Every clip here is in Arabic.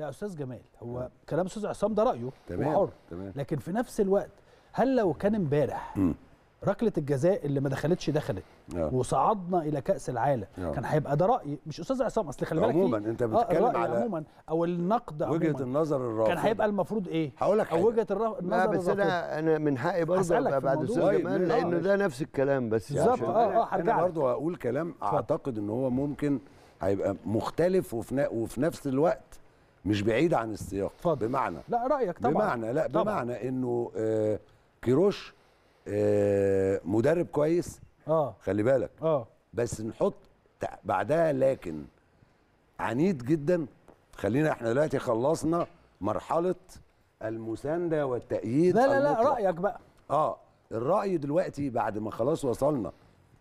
يا استاذ جمال هو م. كلام استاذ عصام ده رايه تمام وحر تمام لكن في نفس الوقت هل لو كان امبارح ركله الجزاء اللي ما دخلتش دخلت أوه. وصعدنا الى كاس العالم أوه. كان هيبقى ده رايي مش استاذ عصام اصل خلي بالك عموما انت آه، بتتكلم آه على عموما او النقد عموما وجهه النظر الرافضه كان هيبقى المفروض ايه هقول لك او وجهه الرف... النظر بس انا انا من حقي برضه ابقى بعد استاذ طيب، جمال لانه ده نفس الكلام بس بالظبط اه اه انا برضه هقول كلام اعتقد ان هو ممكن هيبقى مختلف وفي وفي نفس الوقت مش بعيد عن السياق فضل. بمعنى لا رايك طبعا بمعنى لا طبعًا. بمعنى انه آه كيروش آه مدرب كويس اه خلي بالك اه بس نحط بعدها لكن عنيد جدا خلينا احنا دلوقتي خلصنا مرحله المسانده والتأييد لا لا لا رأيك بقى اه الرأي دلوقتي بعد ما خلاص وصلنا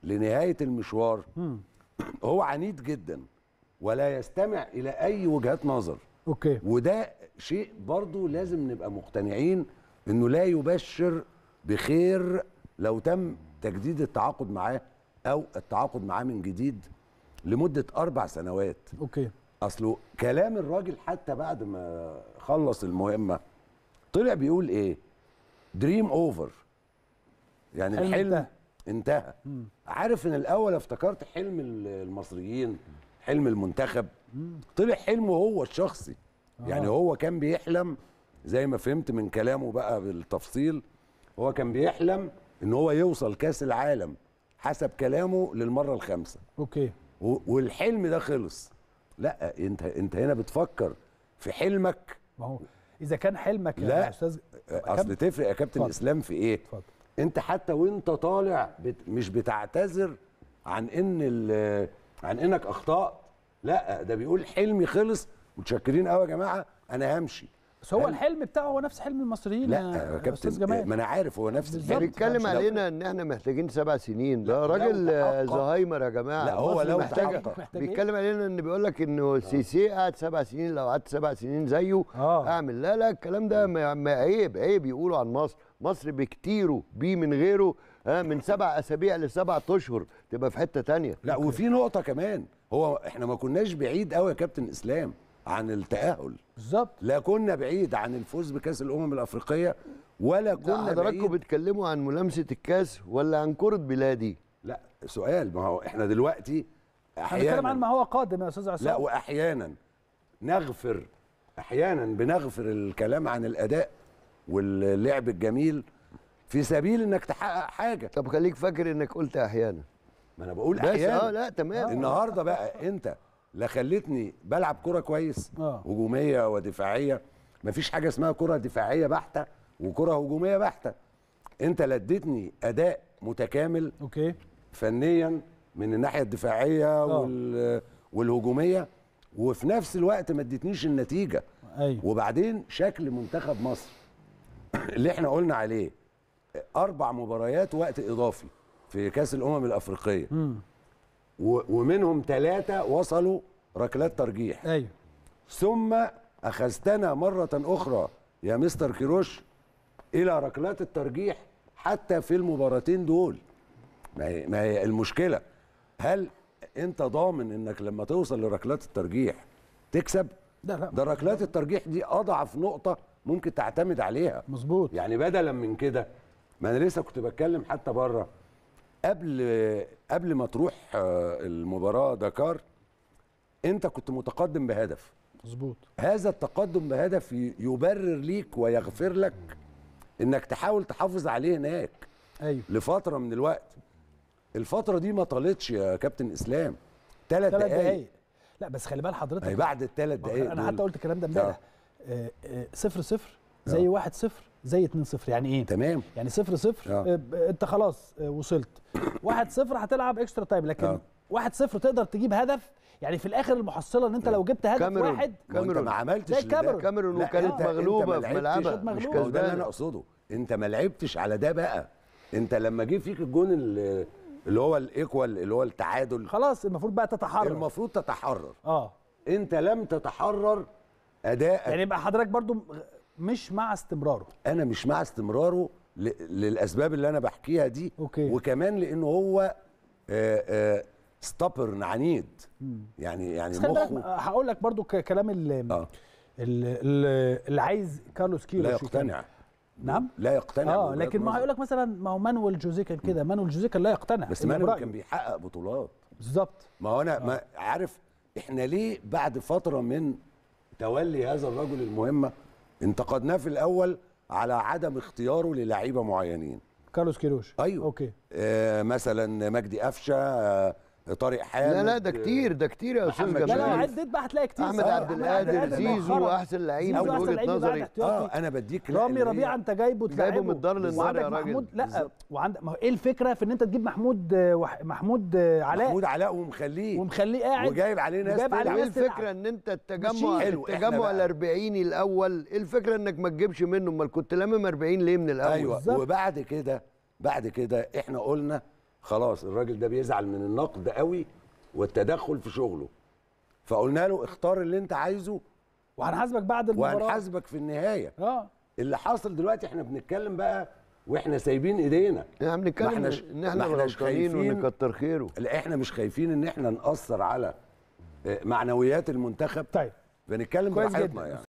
لنهاية المشوار مم. هو عنيد جدا ولا يستمع إلى أي وجهات نظر اوكي وده شيء برضو لازم نبقى مقتنعين انه لا يبشر بخير لو تم تجديد التعاقد معاه او التعاقد معاه من جديد لمده اربع سنوات اوكي اصله كلام الراجل حتى بعد ما خلص المهمه طلع بيقول ايه دريم اوفر يعني الحلم انتهى مم. عارف ان الاول افتكرت حلم المصريين حلم المنتخب طلع حلمه هو الشخصي يعني آه. هو كان بيحلم زي ما فهمت من كلامه بقى بالتفصيل هو كان بيحلم ان هو يوصل كاس العالم حسب كلامه للمره الخامسه اوكي والحلم ده خلص لا انت انت هنا بتفكر في حلمك ما هو اذا كان حلمك لا يا استاذ اصل تفرق يا كابتن اسلام في ايه اتفضل. انت حتى وانت طالع بت مش بتعتذر عن ان عن انك اخطات لا ده بيقول حلمي خلص متشكرين قوي يا جماعه انا همشي بس هو الحلم بتاعه هو نفس حلم المصريين لا يا كابتن ما انا عارف هو نفس الحلم بيتكلم علينا ان احنا محتاجين سبع سنين ده راجل زهايمر يا جماعه لا هو لو محتاج بيتكلم علينا ان بيقول لك انه آه. سيسي قعد سبع سنين لو قعدت سبع سنين زيه آه. اعمل لا لا الكلام ده آه. ما عيب عيب يقولوا عن مصر مصر بكتيره بيه من غيره آه، من سبع اسابيع لسبع اشهر تبقى في حته ثانيه لا وفي نقطه كمان هو احنا ما كناش بعيد قوي يا كابتن اسلام عن التاهل بالظبط لا كنا بعيد عن الفوز بكاس الامم الافريقيه ولا كنا حضراتكم بتتكلموا عن ملامسه الكاس ولا عن كره بلادي لا سؤال ما هو احنا دلوقتي احيانا بنتكلم عن ما هو قادم يا استاذ عصام لا واحيانا نغفر احيانا بنغفر الكلام عن الاداء واللعب الجميل في سبيل انك تحقق حاجه طب خليك فاكر انك قلت احيانا ما انا بقول احيانا بس اه لا تمام النهارده بقى انت لا خلتني بلعب كرة كويس آه. هجومية ودفاعية مفيش حاجة اسمها كرة دفاعية بحتة وكرة هجومية بحتة انت لديتني اداء متكامل اوكي فنيا من الناحية الدفاعية آه. وال... والهجومية وفي نفس الوقت ما اديتنيش النتيجة أيوة. وبعدين شكل منتخب مصر اللي احنا قلنا عليه اربع مباريات وقت اضافي في كاس الامم الافريقيه مم. ومنهم ثلاثه وصلوا ركلات ترجيح ايوه ثم اخذتنا مره اخرى يا مستر كيروش الى ركلات الترجيح حتى في المباراتين دول ما هي, ما هي المشكله هل انت ضامن انك لما توصل لركلات الترجيح تكسب لا لا ده ركلات الترجيح دي اضعف نقطه ممكن تعتمد عليها مظبوط يعني بدلا من كده ما انا لسه كنت بتكلم حتى بره قبل قبل ما تروح آه، المباراه دكار انت كنت متقدم بهدف مظبوط هذا التقدم بهدف يبرر ليك ويغفر لك انك تحاول تحافظ عليه هناك ايوه لفتره من الوقت الفتره دي ما طالتش يا كابتن اسلام ثلاث دقائق. دقائق لا بس خلي بال حضرتك بعد الثلاث دقائق انا حتى قلت الكلام ده امبارح آه. آه، صفر صفر زي واحد صفر زي 2 0 يعني ايه تمام يعني 0 0 آه. آه، انت خلاص آه، وصلت 1 0 هتلعب اكسترا تايم لكن آه. 1 0 تقدر تجيب هدف يعني في الاخر المحصله ان انت آه. لو جبت هدف كاميرون. واحد كاميرون انت ما عملتش كاميرون كاميرون وكانت مغلوبه في ملعبها مش كده ده اللي انا اقصده انت ما لعبتش على ده بقى انت لما جه فيك الجون اللي, اللي هو الايكوال اللي هو التعادل خلاص المفروض بقى تتحرر المفروض تتحرر اه انت لم تتحرر اداءك يعني يبقى حضرتك برضو مش مع استمراره انا مش مع استمراره للاسباب اللي انا بحكيها دي أوكي. وكمان لانه هو ستوبرن عنيد مم. يعني يعني مخه آه، هقول لك برضو كلام اللي, آه. اللي عايز كارلوس كيلو لا يقتنع نعم لا يقتنع اه لكن ما هيقول لك مثلا ما هو مانويل كان كده مانويل كان لا يقتنع بس مانويل كان بيحقق بطولات بالظبط ما هو انا آه. ما عارف احنا ليه بعد فتره من تولي هذا الرجل المهمه انتقدناه في الاول على عدم اختياره للعيبه معينين كارلوس كيروش ايوه اوكي آه مثلا مجدي قفشه آه طارق حامد لا لا ده كتير ده كتير يا استاذ جمال لا لا عديت بقى هتلاقي كتير احمد عبد القادر زيزو احسن لعيب من وجهه نظري اه انا بديك رامي ربيعه انت جايبه جايبه من الدار للنار يا راجل لا وعندك ما ايه الفكره في ان انت تجيب محمود محمود علاء محمود علاء ومخليه ومخليه قاعد وجايب عليه ناس وجايب عليه ايه الفكره ان انت التجمع التجمع الاربعيني الاول ايه الفكره انك ما تجيبش منه امال كنت لامم 40 ليه من الاول ايوه وبعد كده بعد كده احنا قلنا خلاص الراجل ده بيزعل من النقد قوي والتدخل في شغله فقلنا له اختار اللي انت عايزه وهنحاسبك بعد المباراه وهنحاسبك في النهايه اه اللي حاصل دلوقتي احنا بنتكلم بقى واحنا سايبين ايدينا احنا بنتكلم ان احنا, احنا خايفين ونكتر خيره لا احنا مش خايفين ان احنا ناثر على آه، معنويات المنتخب طيب بنتكلم براحتنا يعني